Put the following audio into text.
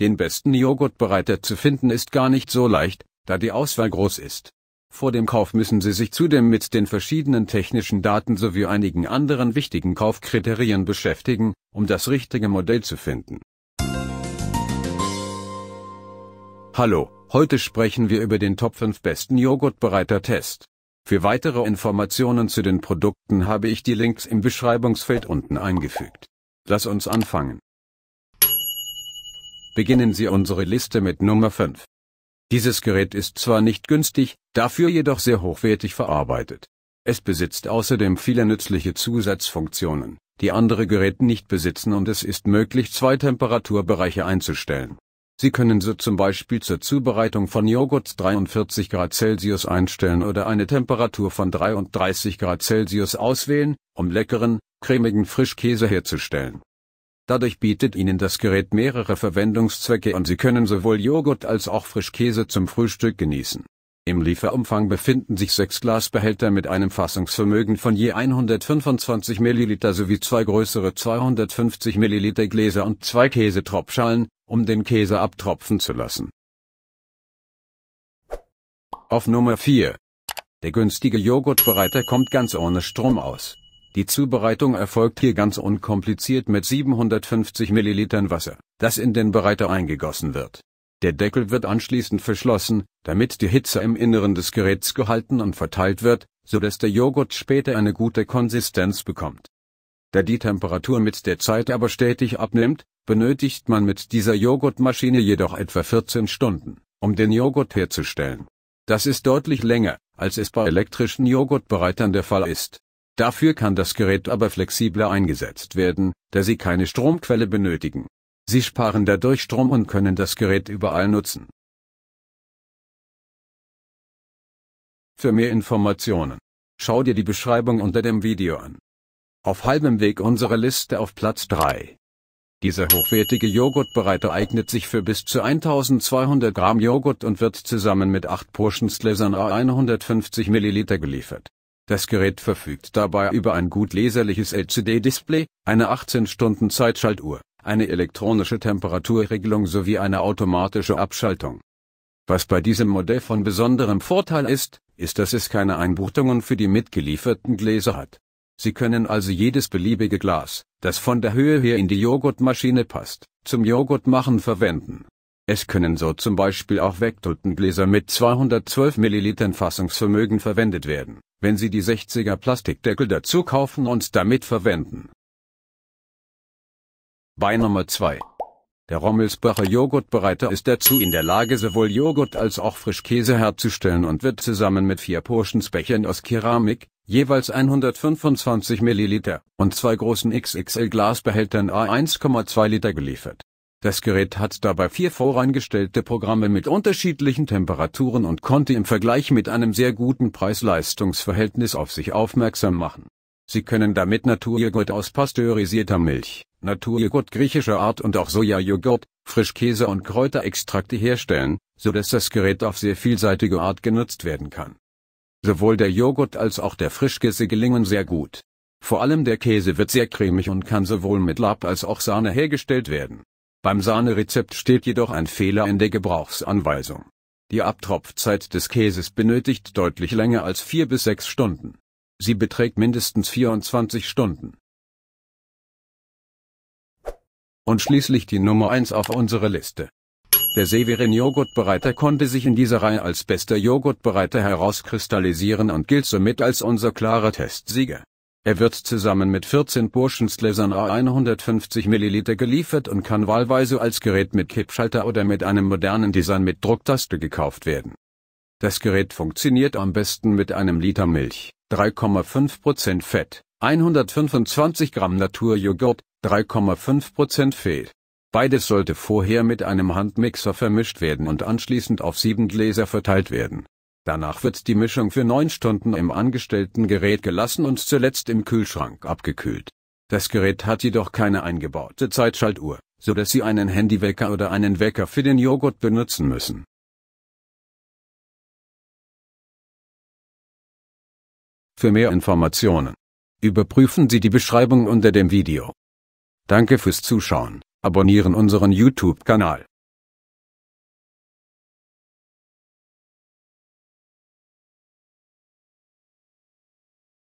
Den besten Joghurtbereiter zu finden ist gar nicht so leicht, da die Auswahl groß ist. Vor dem Kauf müssen Sie sich zudem mit den verschiedenen technischen Daten sowie einigen anderen wichtigen Kaufkriterien beschäftigen, um das richtige Modell zu finden. Hallo, heute sprechen wir über den Top 5 besten Joghurtbereiter-Test. Für weitere Informationen zu den Produkten habe ich die Links im Beschreibungsfeld unten eingefügt. Lass uns anfangen beginnen Sie unsere Liste mit Nummer 5. Dieses Gerät ist zwar nicht günstig, dafür jedoch sehr hochwertig verarbeitet. Es besitzt außerdem viele nützliche Zusatzfunktionen, die andere Geräte nicht besitzen und es ist möglich, zwei Temperaturbereiche einzustellen. Sie können so zum Beispiel zur Zubereitung von Joghurt 43 Grad Celsius einstellen oder eine Temperatur von 33 Grad Celsius auswählen, um leckeren, cremigen Frischkäse herzustellen. Dadurch bietet Ihnen das Gerät mehrere Verwendungszwecke und Sie können sowohl Joghurt als auch Frischkäse zum Frühstück genießen. Im Lieferumfang befinden sich sechs Glasbehälter mit einem Fassungsvermögen von je 125 Milliliter sowie zwei größere 250 Milliliter Gläser und zwei Käsetropfschalen, um den Käse abtropfen zu lassen. Auf Nummer 4. Der günstige Joghurtbereiter kommt ganz ohne Strom aus. Die Zubereitung erfolgt hier ganz unkompliziert mit 750 Millilitern Wasser, das in den Bereiter eingegossen wird. Der Deckel wird anschließend verschlossen, damit die Hitze im Inneren des Geräts gehalten und verteilt wird, so dass der Joghurt später eine gute Konsistenz bekommt. Da die Temperatur mit der Zeit aber stetig abnimmt, benötigt man mit dieser Joghurtmaschine jedoch etwa 14 Stunden, um den Joghurt herzustellen. Das ist deutlich länger, als es bei elektrischen Joghurtbereitern der Fall ist. Dafür kann das Gerät aber flexibler eingesetzt werden, da sie keine Stromquelle benötigen. Sie sparen dadurch Strom und können das Gerät überall nutzen. Für mehr Informationen, schau dir die Beschreibung unter dem Video an. Auf halbem Weg unsere Liste auf Platz 3. Dieser hochwertige Joghurtbereiter eignet sich für bis zu 1200 Gramm Joghurt und wird zusammen mit 8 Portions Gläsern A 150 ml geliefert. Das Gerät verfügt dabei über ein gut leserliches LCD-Display, eine 18-Stunden-Zeitschaltuhr, eine elektronische Temperaturregelung sowie eine automatische Abschaltung. Was bei diesem Modell von besonderem Vorteil ist, ist, dass es keine Einbuchtungen für die mitgelieferten Gläser hat. Sie können also jedes beliebige Glas, das von der Höhe her in die Joghurtmaschine passt, zum Joghurtmachen verwenden. Es können so zum Beispiel auch Wecktottengläser mit 212 ml Fassungsvermögen verwendet werden wenn Sie die 60er Plastikdeckel dazu kaufen und damit verwenden. Bei Nummer 2. Der Rommelsbacher Joghurtbereiter ist dazu in der Lage, sowohl Joghurt als auch Frischkäse herzustellen und wird zusammen mit vier Portionsbechern aus Keramik, jeweils 125 ml, und zwei großen XXL Glasbehältern A1,2 Liter geliefert. Das Gerät hat dabei vier voreingestellte Programme mit unterschiedlichen Temperaturen und konnte im Vergleich mit einem sehr guten Preis-Leistungs-Verhältnis auf sich aufmerksam machen. Sie können damit Naturjoghurt aus pasteurisierter Milch, Naturjoghurt griechischer Art und auch Sojajoghurt, Frischkäse und Kräuterextrakte herstellen, so dass das Gerät auf sehr vielseitige Art genutzt werden kann. Sowohl der Joghurt als auch der Frischkäse gelingen sehr gut. Vor allem der Käse wird sehr cremig und kann sowohl mit Lab als auch Sahne hergestellt werden. Beim Sahnerezept steht jedoch ein Fehler in der Gebrauchsanweisung. Die Abtropfzeit des Käses benötigt deutlich länger als 4 bis 6 Stunden. Sie beträgt mindestens 24 Stunden. Und schließlich die Nummer 1 auf unserer Liste. Der Severin Joghurtbereiter konnte sich in dieser Reihe als bester Joghurtbereiter herauskristallisieren und gilt somit als unser klarer Testsieger. Er wird zusammen mit 14 Burschensgläsern A 150 ml geliefert und kann wahlweise als Gerät mit Kippschalter oder mit einem modernen Design mit Drucktaste gekauft werden. Das Gerät funktioniert am besten mit einem Liter Milch, 3,5% Fett, 125 Gramm Naturjoghurt, 3,5% Fett. Beides sollte vorher mit einem Handmixer vermischt werden und anschließend auf sieben Gläser verteilt werden Danach wird die Mischung für neun Stunden im angestellten Gerät gelassen und zuletzt im Kühlschrank abgekühlt. Das Gerät hat jedoch keine eingebaute Zeitschaltuhr, so dass Sie einen Handywecker oder einen Wecker für den Joghurt benutzen müssen. Für mehr Informationen überprüfen Sie die Beschreibung unter dem Video. Danke fürs Zuschauen, abonnieren unseren YouTube-Kanal.